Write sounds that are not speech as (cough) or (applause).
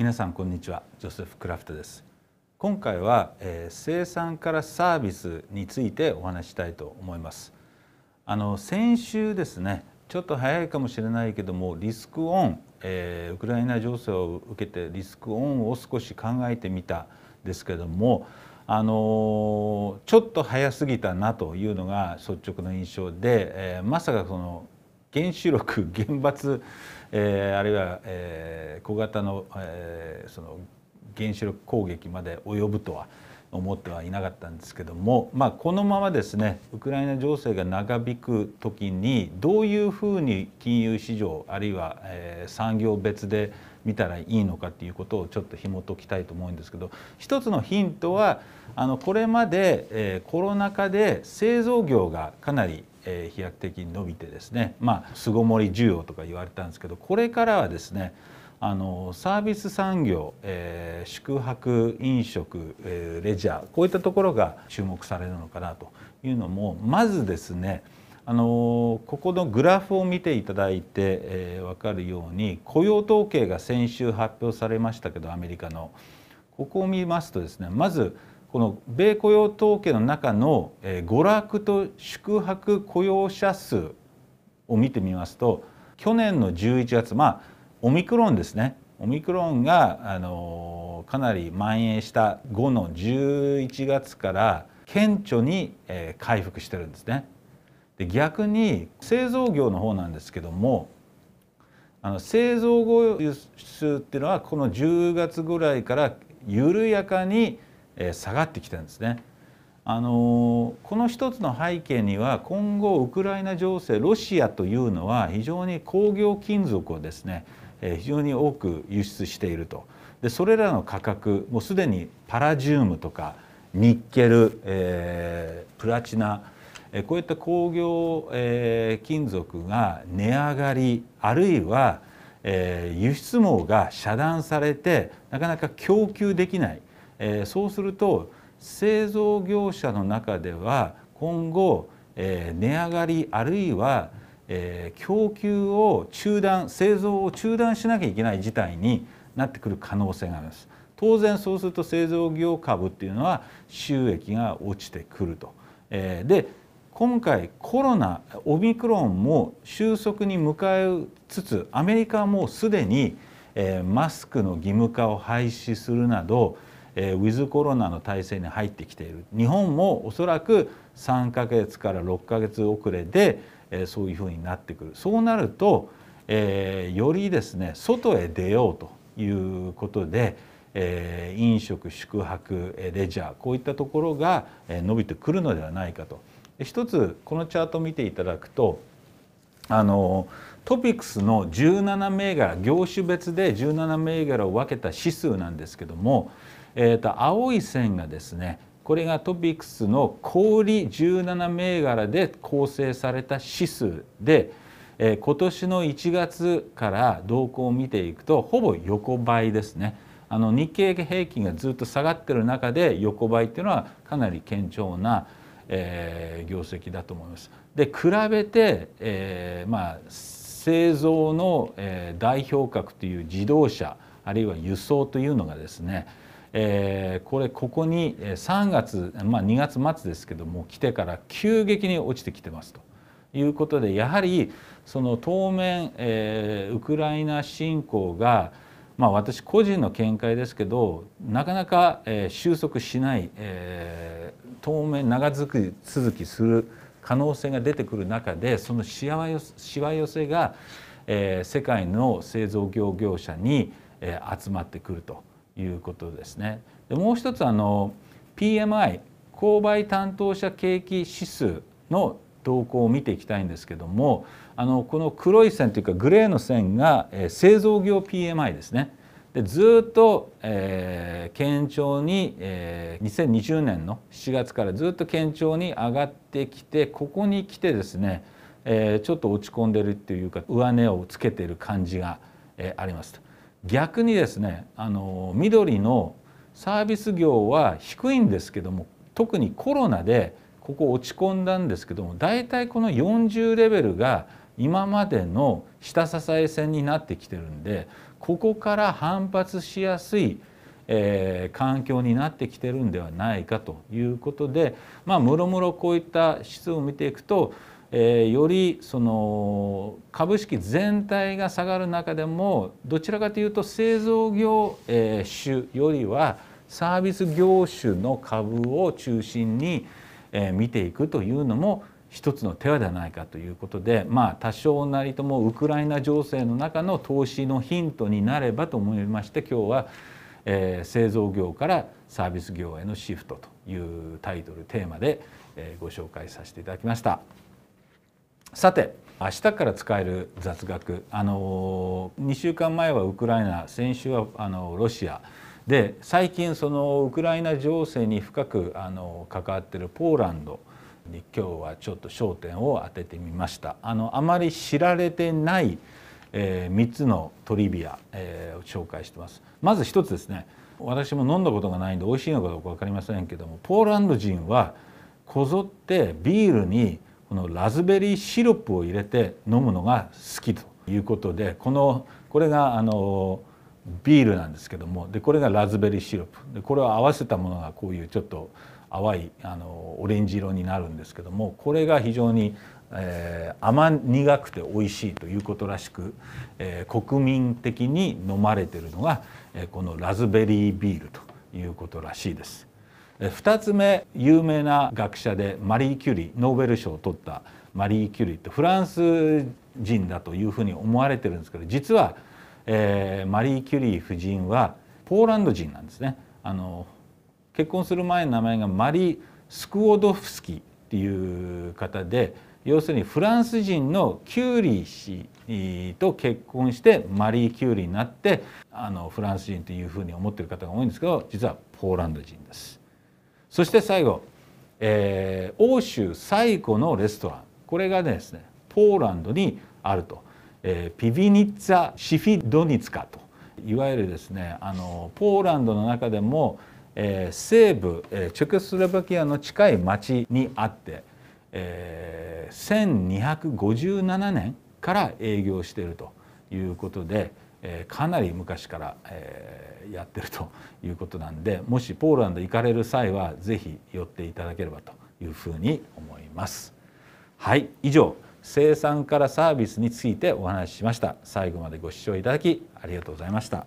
皆さんこんにちはジョセフ・クラフトです今回は、えー、生産からサービスについてお話したいと思いますあの先週ですねちょっと早いかもしれないけどもリスクオン、えー、ウクライナ情勢を受けてリスクオンを少し考えてみたですけどもあのちょっと早すぎたなというのが率直な印象で、えー、まさかその原子力 (laughs) 原発、えー、あるいは、えー、小型の,、えー、その原子力攻撃まで及ぶとは思ってはいなかったんですけども、まあ、このままですねウクライナ情勢が長引く時にどういうふうに金融市場あるいは、えー、産業別で見たらいいのかっていうことをちょっと紐解きたいと思うんですけど一つのヒントはあのこれまで、えー、コロナ禍で製造業がかなりえー、飛躍的に伸びてですねまあ巣ごもり需要とか言われたんですけどこれからはですねあのサービス産業、えー、宿泊飲食、えー、レジャーこういったところが注目されるのかなというのもまずですねあのここのグラフを見ていただいて、えー、分かるように雇用統計が先週発表されましたけどアメリカのここを見ますとですねまずこの米雇用統計の中の、えー、娯楽と宿泊雇用者数を見てみますと去年の11月まあオミクロンですねオミクロンが、あのー、かなり蔓延した後の11月から顕著に、えー、回復してるんですね。で逆に製造業の方なんですけどもあの製造業輸出っていうのはこの10月ぐらいから緩やかにえ下がってきたんですね。あのこの一つの背景には今後ウクライナ情勢ロシアというのは非常に工業金属をですね、え非常に多く輸出しているとでそれらの価格もうすでにパラジウムとかニッケル、えー、プラチナ、えこういった工業、えー、金属が値上がりあるいは、えー、輸出網が遮断されてなかなか供給できないえー、そうすると製造業者の中では今後、えー、値上がりあるいは、えー、供給を中断製造を中断しなきゃいけない事態になってくる可能性があります。当然そうすると製造業株っていうのは収益が落ちてくると。えー、で今回コロナオミクロンも収束に向かいつつアメリカはもうすでに、えー、マスクの義務化を廃止するなどえー、ウィズコロナの体制に入ってきている日本もおそらく3ヶ月から6ヶ月遅れで、えー、そういうふうになってくるそうなると、えー、よりですね外へ出ようということで、えー、飲食宿泊レジャーこういったところが伸びてくるのではないかと。一つこのチャートを見ていただくとあのトピックスの17銘柄業種別で17銘柄を分けた指数なんですけどもえー、と青い線がですねこれがトピックスの小売17銘柄で構成された指数で、えー、今年の1月から動向を見ていくとほぼ横ばいですね。あの日経平均がずっと下がってる中で横ばいっていうのはかなり堅調な、えー、業績だと思います。で比べて、えー、まあ製造の、えー、代表格という自動車あるいは輸送というのがですねえー、これここに3月、まあ、2月末ですけども来てから急激に落ちてきてますということでやはりその当面、えー、ウクライナ侵攻が、まあ、私個人の見解ですけどなかなか、え収束しない、えー、当面長続きする可能性が出てくる中でそのしわ寄せが、えー、世界の製造業業者に、え集まってくると。いうことですね。でもう一つあの PMI 購買担当者景気指数の動向を見ていきたいんですけどもあのこの黒い線というかグレーの線が、えー、製造業 PMI ですね。でずっと、えー、堅調に、えー、2020年の7月からずっと堅調に上がってきてここに来てですね、えー、ちょっと落ち込んでるっていうか上値をつけてる感じが、えー、ありますと。逆にですねあの緑のサービス業は低いんですけども特にコロナでここ落ち込んだんですけども大体この40レベルが今までの下支え線になってきてるんでここから反発しやすい、えー、環境になってきてるんではないかということでまあもろもろこういった指数を見ていくとえー、よりその株式全体が下がる中でもどちらかというと製造業、えー、種よりはサービス業種の株を中心に、えー、見ていくというのも一つの手ではないかということで、まあ、多少なりともウクライナ情勢の中の投資のヒントになればと思いまして今日は、えー、製造業からサービス業へのシフトというタイトルテーマで、えー、ご紹介させていただきました。さて明日から使える雑学あの2週間前はウクライナ先週はあのロシアで最近そのウクライナ情勢に深くあの関わってるポーランドに今日はちょっと焦点を当ててみましたあのあまり知られてない、えー、3つのトリビア、えー、紹介してますまず1つですね私も飲んだことがないんで美味しいのかどうか分かりませんけどもポーランド人はこぞってビールにこのラズベリーシロップを入れて飲むのが好きということでこのこれがあのビールなんですけどもでこれがラズベリーシロップでこれを合わせたものがこういうちょっと淡いあのオレンジ色になるんですけどもこれが非常に、えー、甘苦くて美味しいということらしく、えー、国民的に飲まれてるのが、えー、このラズベリービールということらしいです。2つ目有名な学者でマリー・キュリーノーベル賞を取ったマリー・キュリーってフランス人だというふうに思われてるんですけど実は、えー、マリー・キュリー夫人はポーランド人なんですね。あの結婚する前の名前がマリー・スクオドフスキっていう方で要するにフランス人のキュリー氏と結婚してマリー・キュリーになってあのフランス人というふうに思ってる方が多いんですけど実はポーランド人です。そして最後、えー、欧州最古のレストランこれがですねポーランドにあると、えー、ピビニッツァ・シフィドニツカといわゆるですねあのポーランドの中でも、えー、西部、えー、チェコスロバキアの近い町にあって、えー、1257年から営業しているということで。えかなり昔から、えー、やってるということなんでもしポーランド行かれる際は是非寄っていただければというふうに思います。はい以上生産からサービスについてお話ししました最後までご視聴いただきありがとうございました。